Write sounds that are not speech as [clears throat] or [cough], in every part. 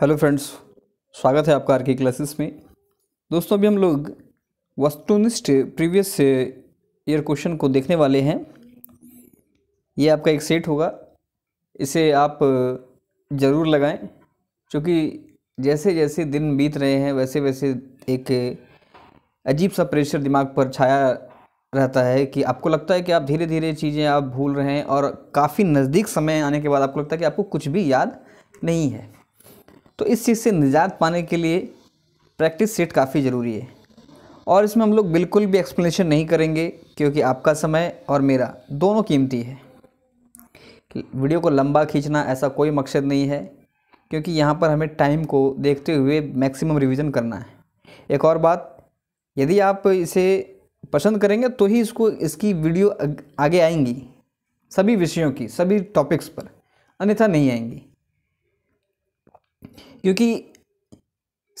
hello friends स्वागत है आपका आर की क्लासेस में दोस्तों अभी हम लोग वस्तुनिष्ठ प्रीवियस ईयर क्वेश्चन को देखने वाले हैं ये आपका एक सेट होगा इसे आप ज़रूर लगाएं क्योंकि जैसे जैसे दिन बीत रहे हैं वैसे वैसे एक अजीब सा प्रेशर दिमाग पर छाया रहता है कि आपको लगता है कि आप धीरे धीरे चीज़ें आप भूल रहे हैं और काफ़ी नज़दीक समय आने के बाद आपको लगता है कि आपको कुछ भी याद नहीं है तो इस चीज़ से निजात पाने के लिए प्रैक्टिस सेट काफ़ी ज़रूरी है और इसमें हम लोग बिल्कुल भी एक्सप्लेनेशन नहीं करेंगे क्योंकि आपका समय और मेरा दोनों कीमती है वीडियो को लंबा खींचना ऐसा कोई मकसद नहीं है क्योंकि यहाँ पर हमें टाइम को देखते हुए मैक्सिमम रिवीजन करना है एक और बात यदि आप इसे पसंद करेंगे तो ही इसको इसकी वीडियो आगे आएंगी सभी विषयों की सभी टॉपिक्स पर अन्यथा नहीं आएंगी क्योंकि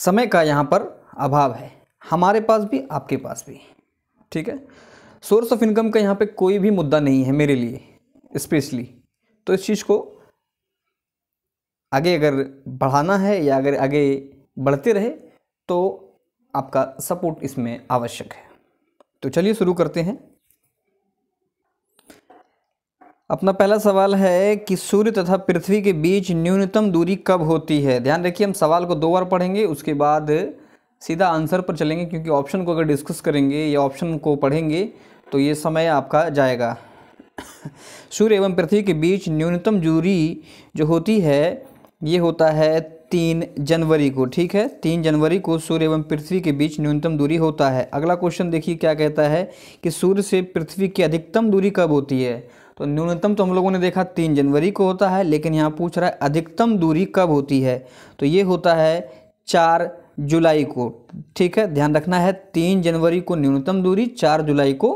समय का यहाँ पर अभाव है हमारे पास भी आपके पास भी ठीक है सोर्स ऑफ इनकम का यहाँ पे कोई भी मुद्दा नहीं है मेरे लिए स्पेशली तो इस चीज़ को आगे अगर बढ़ाना है या अगर आगे बढ़ते रहे तो आपका सपोर्ट इसमें आवश्यक है तो चलिए शुरू करते हैं अपना पहला सवाल है कि सूर्य तथा पृथ्वी के बीच न्यूनतम दूरी कब होती है ध्यान रखिए हम सवाल को दो बार पढ़ेंगे उसके बाद सीधा आंसर पर चलेंगे क्योंकि ऑप्शन को अगर डिस्कस करेंगे या ऑप्शन को पढ़ेंगे तो ये समय आपका जाएगा सूर्य एवं पृथ्वी के बीच न्यूनतम दूरी जो होती है ये होता है तीन जनवरी को ठीक है तीन जनवरी को सूर्य एवं पृथ्वी के बीच न्यूनतम दूरी होता है अगला क्वेश्चन देखिए क्या कहता है कि सूर्य से पृथ्वी की अधिकतम दूरी कब होती है तो न्यूनतम तो हम लोगों ने देखा तीन जनवरी को होता है लेकिन यहाँ पूछ रहा है अधिकतम दूरी कब होती है तो ये होता है चार जुलाई को ठीक है ध्यान रखना है तीन जनवरी को न्यूनतम दूरी चार जुलाई को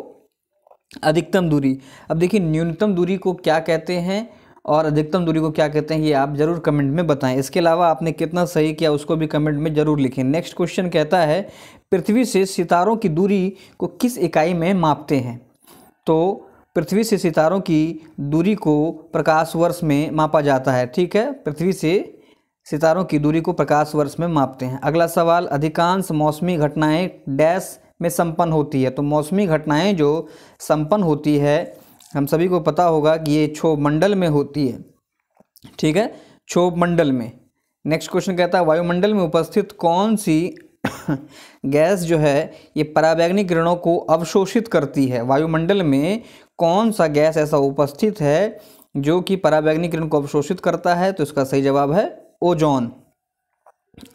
अधिकतम दूरी अब देखिए न्यूनतम दूरी को क्या कहते हैं और अधिकतम दूरी को क्या कहते हैं ये आप ज़रूर कमेंट में बताएं इसके अलावा आपने कितना सही किया उसको भी कमेंट में ज़रूर लिखें नेक्स्ट क्वेश्चन कहता है पृथ्वी से सितारों की दूरी को किस इकाई में मापते हैं तो पृथ्वी से सितारों की दूरी को प्रकाश वर्ष में मापा जाता है ठीक है पृथ्वी से सितारों की दूरी को प्रकाश वर्ष में मापते हैं अगला सवाल अधिकांश मौसमी घटनाएं डैश में संपन्न होती है तो मौसमी घटनाएं जो संपन्न होती है हम सभी को पता होगा कि ये क्षोभ मंडल में होती है ठीक है क्षोभ मंडल में नेक्स्ट क्वेश्चन कहता है वायुमंडल में उपस्थित कौन सी [coughs] गैस जो है ये पराबैग्निक किरणों को अवशोषित करती है वायुमंडल में कौन सा गैस ऐसा उपस्थित है जो कि पराबैग्निक किरण को अवशोषित करता है तो इसका सही जवाब है ओजोन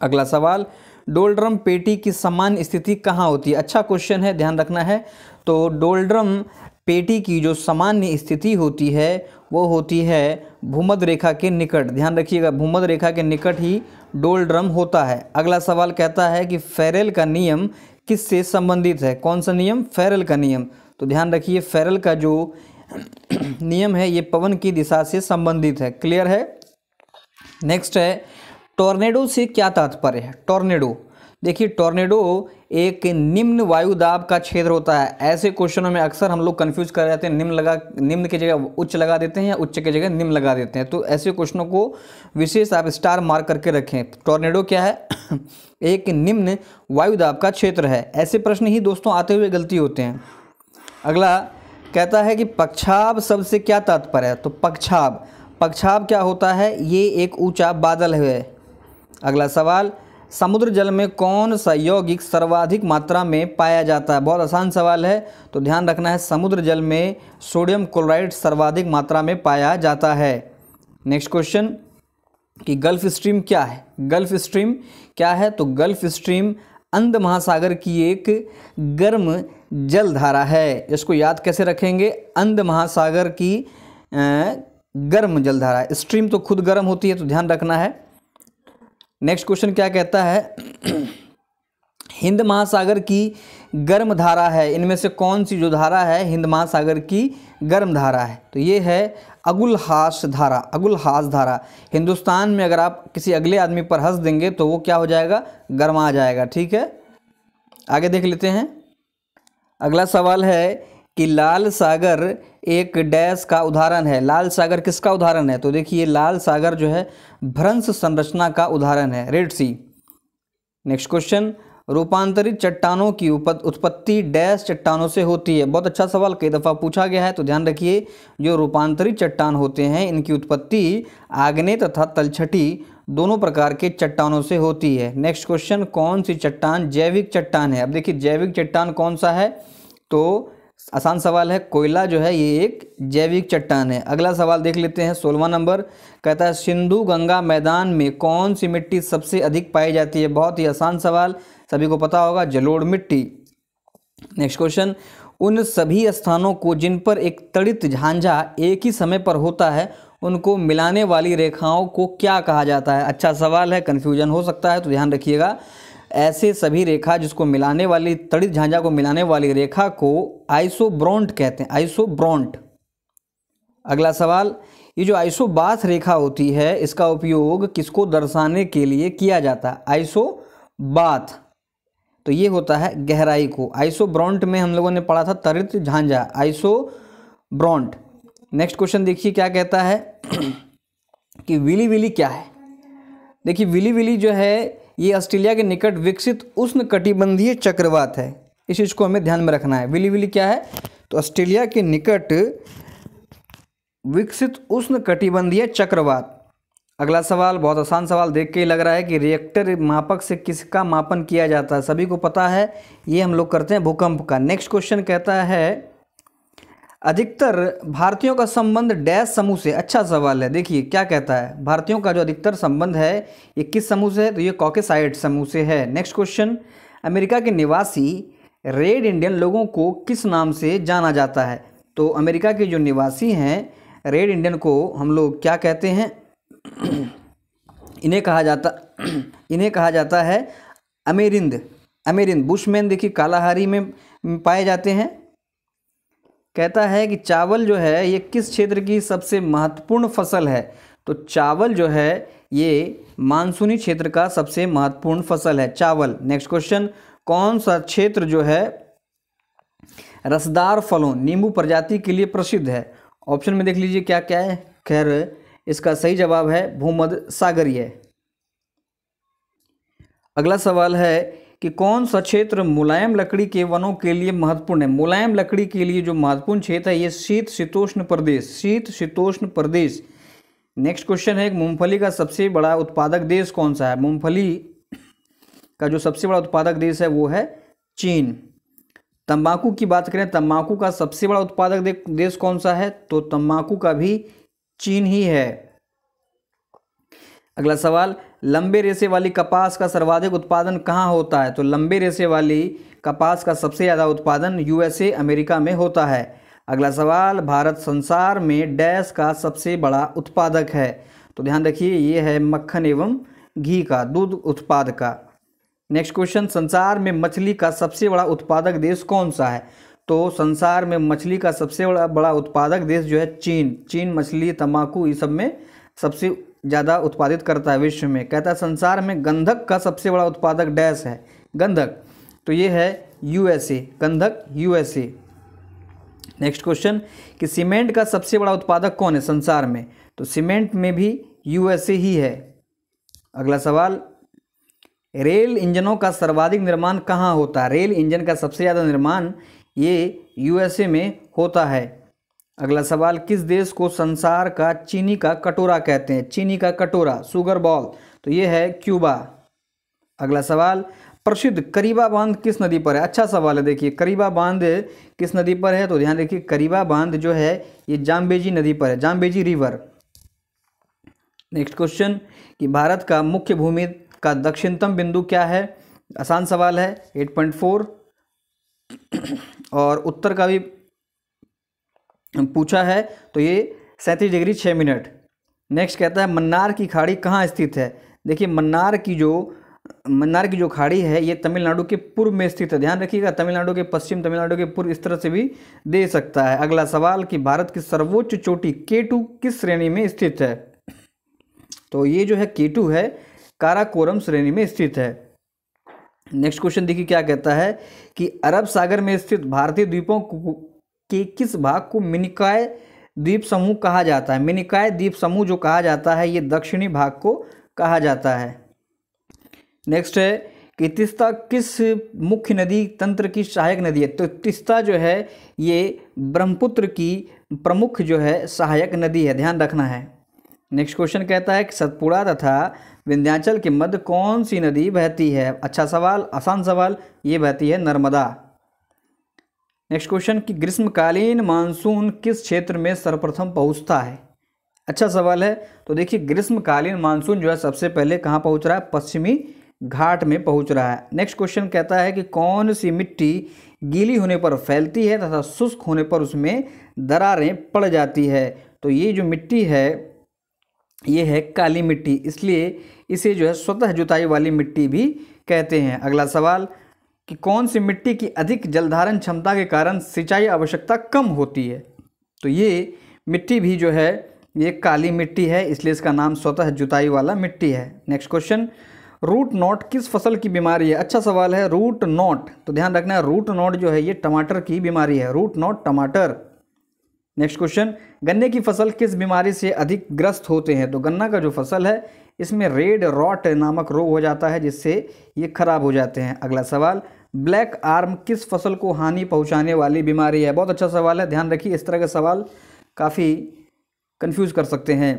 अगला सवाल डोल्ड्रम पेटी की समान स्थिति कहाँ होती है अच्छा क्वेश्चन है ध्यान रखना है तो डोल्ड्रम पेटी की जो सामान्य स्थिति होती है वो होती है भूमध रेखा के निकट ध्यान रखिएगा भूमध रेखा के निकट ही डोल्ड्रम होता है अगला सवाल कहता है कि फेरेल का नियम किससे संबंधित है कौन सा नियम फेरेल का नियम तो ध्यान रखिए फेरल का जो [clears throat] नियम है ये पवन की दिशा से संबंधित है क्लियर है नेक्स्ट है टॉर्नेडो से क्या तात्पर्य है टॉर्नेडो देखिए टॉर्नेडो एक निम्न वायु दाब का क्षेत्र होता है ऐसे क्वेश्चनों में अक्सर हम लोग कन्फ्यूज कर जाते हैं निम्न लगा निम्न की जगह उच्च लगा देते हैं या उच्च की जगह निम्न लगा देते हैं तो ऐसे क्वेश्चनों को विशेष आप स्टार मार्क करके रखें टॉर्नेडो क्या है [clears throat] एक निम्न वायु दाब का क्षेत्र है ऐसे प्रश्न ही दोस्तों आते हुए गलती होते हैं अगला कहता है कि पक्षाब शब्द से क्या तात्पर्य है तो पक्षाब पक्षाब क्या होता है ये एक ऊंचा बादल है अगला सवाल समुद्र जल में कौन सा यौगिक सर्वाधिक मात्रा में पाया जाता है बहुत आसान सवाल है तो ध्यान रखना है समुद्र जल में सोडियम क्लोराइड सर्वाधिक मात्रा में पाया जाता है नेक्स्ट क्वेश्चन कि गल्फ स्ट्रीम क्या है गल्फ स्ट्रीम क्या है तो गल्फ स्ट्रीम अंध महासागर की एक गर्म जलधारा है इसको याद कैसे रखेंगे अंध महासागर की गर्म जलधारा स्ट्रीम तो खुद गर्म होती है तो ध्यान रखना है नेक्स्ट क्वेश्चन क्या कहता है [clears throat] हिंद महासागर की गर्म धारा है इनमें से कौन सी जो धारा है हिंद महासागर की गर्म धारा है तो ये है अगुलहास धारा अगुलहास धारा हिंदुस्तान में अगर आप किसी अगले आदमी पर हंस देंगे तो वो क्या हो जाएगा गर्म आ जाएगा ठीक है आगे देख लेते हैं अगला सवाल है कि लाल सागर एक डैश का उदाहरण है लाल सागर किसका उदाहरण है तो देखिए लाल सागर जो है भ्रंश संरचना का उदाहरण है रेड सी नेक्स्ट क्वेश्चन रूपांतरित चट्टानों की उत्पत्ति डैश चट्टानों से होती है बहुत अच्छा सवाल कई दफ़ा पूछा गया है तो ध्यान रखिए जो रूपांतरित चट्टान होते हैं इनकी उत्पत्ति आग्ने तथा तलछटी दोनों प्रकार के चट्टानों से होती है नेक्स्ट क्वेश्चन कौन सी चट्टान जैविक चट्टान है अब देखिए जैविक चट्टान कौन सा है तो आसान सवाल है कोयला जो है ये एक जैविक चट्टान है अगला सवाल देख लेते हैं सोलवा नंबर कहता है सिंधु गंगा मैदान में कौन सी मिट्टी सबसे अधिक पाई जाती है बहुत ही आसान सवाल सभी को पता होगा जलोड़ मिट्टी नेक्स्ट क्वेश्चन उन सभी स्थानों को जिन पर एक तड़ित झांझा एक ही समय पर होता है उनको मिलाने वाली रेखाओं को क्या कहा जाता है अच्छा सवाल है कन्फ्यूजन हो सकता है तो ध्यान रखिएगा ऐसे सभी रेखा जिसको मिलाने वाली तड़ित झांझा को मिलाने वाली रेखा को आइसोब्रोंट कहते हैं आइसोब्रोंट अगला सवाल ये जो आइसोबाथ रेखा होती है इसका उपयोग किसको दर्शाने के लिए किया जाता है आइसोबाथ तो ये होता है गहराई को आइसोब्रोंट में हम लोगों ने पढ़ा था तरित झांझा आइसोब्रोंट नेक्स्ट क्वेश्चन देखिए क्या कहता है [clears throat] कि विली विली क्या है देखिए विली विली जो है ये ऑस्ट्रेलिया के निकट विकसित उष्ण कटिबंधीय चक्रवात है इस चीज़ को हमें ध्यान में रखना है विली विली क्या है तो ऑस्ट्रेलिया के निकट विकसित उष्ण कटिबंधीय चक्रवात अगला सवाल बहुत आसान सवाल देख के ही लग रहा है कि रिएक्टर मापक से किसका मापन किया जाता है सभी को पता है ये हम लोग करते हैं भूकंप का नेक्स्ट क्वेश्चन कहता है अधिकतर भारतीयों का संबंध डैश समूह से अच्छा सवाल है देखिए क्या कहता है भारतीयों का जो अधिकतर संबंध है ये किस समूह से है तो ये कॉकेसाइड समूह से है नेक्स्ट क्वेश्चन अमेरिका के निवासी रेड इंडियन लोगों को किस नाम से जाना जाता है तो अमेरिका के जो निवासी हैं रेड इंडियन को हम लोग क्या कहते हैं इन्हें कहा जाता इन्हें कहा जाता है अमेरिंद अमेरिंद बुशमैन देखिए कालाहारी में पाए जाते हैं कहता है कि चावल जो है ये किस क्षेत्र की सबसे महत्वपूर्ण फसल है तो चावल जो है ये मानसूनी क्षेत्र का सबसे महत्वपूर्ण फसल है चावल नेक्स्ट क्वेश्चन कौन सा क्षेत्र जो है रसदार फलों नींबू प्रजाति के लिए प्रसिद्ध है ऑप्शन में देख लीजिए क्या क्या है खैर इसका सही जवाब है भूमध सागरीय अगला सवाल है कि कौन सा क्षेत्र मुलायम लकड़ी के वनों के लिए महत्वपूर्ण है मुलायम लकड़ी के लिए जो महत्वपूर्ण क्षेत्र है ये शीत शीतोष्ण प्रदेश शीत शीतोष्ण प्रदेश नेक्स्ट क्वेश्चन है मूंगफली का सबसे बड़ा उत्पादक देश कौन सा है मूंगफली का जो सबसे बड़ा उत्पादक देश है वो है चीन तंबाकू की बात करें तंबाकू का सबसे बड़ा उत्पादक देश कौन सा है तो तंबाकू का भी चीन ही है अगला सवाल लंबे रेसे वाली कपास का सर्वाधिक उत्पादन कहाँ होता है तो लंबे रेसे वाली कपास का सबसे ज़्यादा उत्पादन यूएसए अमेरिका में होता है अगला सवाल भारत संसार में डैश का सबसे बड़ा उत्पादक है तो ध्यान रखिए ये है मक्खन एवं घी का दूध उत्पाद का नेक्स्ट क्वेश्चन संसार में मछली का सबसे बड़ा उत्पादक देश कौन सा है तो संसार में मछली का सबसे बड़ा बड़ा उत्पादक देश जो है चीन चीन मछली तम्बाकू इस सब में सबसे ज़्यादा उत्पादित करता है विश्व में कहता है संसार में गंधक का सबसे बड़ा उत्पादक डैश है गंधक तो ये है यूएसए गंधक यूएसए नेक्स्ट क्वेश्चन कि सीमेंट का सबसे बड़ा उत्पादक कौन है संसार में तो सीमेंट में भी यूएसए ही है अगला सवाल रेल इंजनों का सर्वाधिक निर्माण कहाँ होता है रेल इंजन का सबसे ज़्यादा निर्माण ये यूएसए में होता है अगला सवाल किस देश को संसार का चीनी का कटोरा कहते हैं चीनी का कटोरा सुगर बॉल तो ये है क्यूबा अगला सवाल प्रसिद्ध करीबा बांध किस नदी पर है अच्छा सवाल है देखिए करीबा बांध किस नदी पर है तो ध्यान देखिए करीबा बांध जो है ये जाम्बेजी नदी पर है जाम्बेजी रिवर नेक्स्ट क्वेश्चन कि भारत का मुख्य भूमि का दक्षिणतम बिंदु क्या है आसान सवाल है 8.4 और उत्तर का भी पूछा है तो ये सैंतीस डिग्री छः मिनट नेक्स्ट कहता है मन्नार की खाड़ी कहाँ स्थित है देखिए मन्नार की जो मन्नार की जो खाड़ी है ये तमिलनाडु के पूर्व में स्थित है ध्यान रखिएगा तमिलनाडु के पश्चिम तमिलनाडु के पूर्व इस तरह से भी दे सकता है अगला सवाल कि भारत की सर्वोच्च चोटी केटू किस श्रेणी में स्थित है तो ये जो है केटू है काराकोरम श्रेणी में स्थित है नेक्स्ट क्वेश्चन देखिए क्या कहता है कि अरब सागर में स्थित भारतीय द्वीपों के किस भाग को मिनिकाय द्वीप समूह कहा जाता है मिनिकाय द्वीप समूह जो कहा जाता है ये दक्षिणी भाग को कहा जाता है नेक्स्ट है कि तिस्ता किस मुख्य नदी तंत्र की सहायक नदी है तो तिस्ता जो है ये ब्रह्मपुत्र की प्रमुख जो है सहायक नदी है ध्यान रखना है नेक्स्ट क्वेश्चन कहता है कि सतपुड़ा तथा विंध्याचल के मध्य कौन सी नदी बहती है अच्छा सवाल आसान सवाल ये बहती है नर्मदा नेक्स्ट क्वेश्चन कि ग्रीष्मकालीन मानसून किस क्षेत्र में सर्वप्रथम पहुंचता है अच्छा सवाल है तो देखिए ग्रीष्मकालीन मानसून जो है सबसे पहले कहाँ पहुँच रहा है पश्चिमी घाट में पहुँच रहा है नेक्स्ट क्वेश्चन कहता है कि कौन सी मिट्टी गीली होने पर फैलती है तथा शुष्क होने पर उसमें दरारें पड़ जाती है तो ये जो मिट्टी है ये है काली मिट्टी इसलिए इसे जो है स्वतः जुताई वाली मिट्टी भी कहते हैं अगला सवाल कि कौन सी मिट्टी की अधिक जलधारण क्षमता के कारण सिंचाई आवश्यकता कम होती है तो ये मिट्टी भी जो है ये काली मिट्टी है इसलिए इसका नाम स्वतः जुताई वाला मिट्टी है नेक्स्ट क्वेश्चन रूट नॉट किस फसल की बीमारी है अच्छा सवाल है रूट नॉट तो ध्यान रखना है रूट नॉट जो है ये टमाटर की बीमारी है रूट नॉट टमाटर नेक्स्ट क्वेश्चन गन्ने की फसल किस बीमारी से अधिक ग्रस्त होते हैं तो गन्ना का जो फसल है इसमें रेड रॉट नामक रोग हो जाता है जिससे ये खराब हो जाते हैं अगला सवाल ब्लैक आर्म किस फसल को हानि पहुंचाने वाली बीमारी है बहुत अच्छा सवाल है ध्यान रखिए इस तरह के सवाल काफ़ी कंफ्यूज कर सकते हैं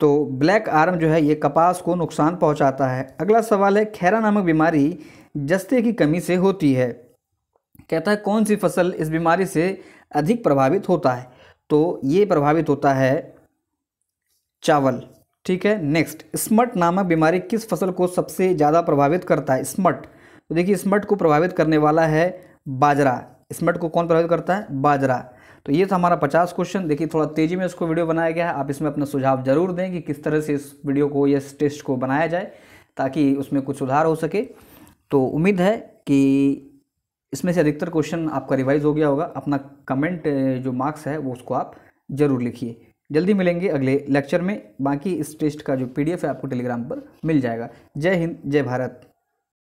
तो ब्लैक आर्म जो है ये कपास को नुकसान पहुंचाता है अगला सवाल है खैरा नामक बीमारी जस्ते की कमी से होती है कहता है कौन सी फसल इस बीमारी से अधिक प्रभावित होता है तो ये प्रभावित होता है चावल ठीक है नेक्स्ट स्मट नामक बीमारी किस फसल को सबसे ज़्यादा प्रभावित करता है स्मट तो देखिए स्मट को प्रभावित करने वाला है बाजरा स्मट को कौन प्रभावित करता है बाजरा तो ये था हमारा पचास क्वेश्चन देखिए थोड़ा तेज़ी में इसको वीडियो बनाया गया है आप इसमें अपना सुझाव जरूर दें कि किस तरह से इस वीडियो को या इस टेस्ट को बनाया जाए ताकि उसमें कुछ सुधार हो सके तो उम्मीद है कि इसमें से अधिकतर क्वेश्चन आपका रिवाइज हो गया होगा अपना कमेंट जो मार्क्स है वो उसको आप ज़रूर लिखिए जल्दी मिलेंगे अगले लेक्चर में बाकी इस टेस्ट का जो पीडीएफ है आपको टेलीग्राम पर मिल जाएगा जय हिंद जय भारत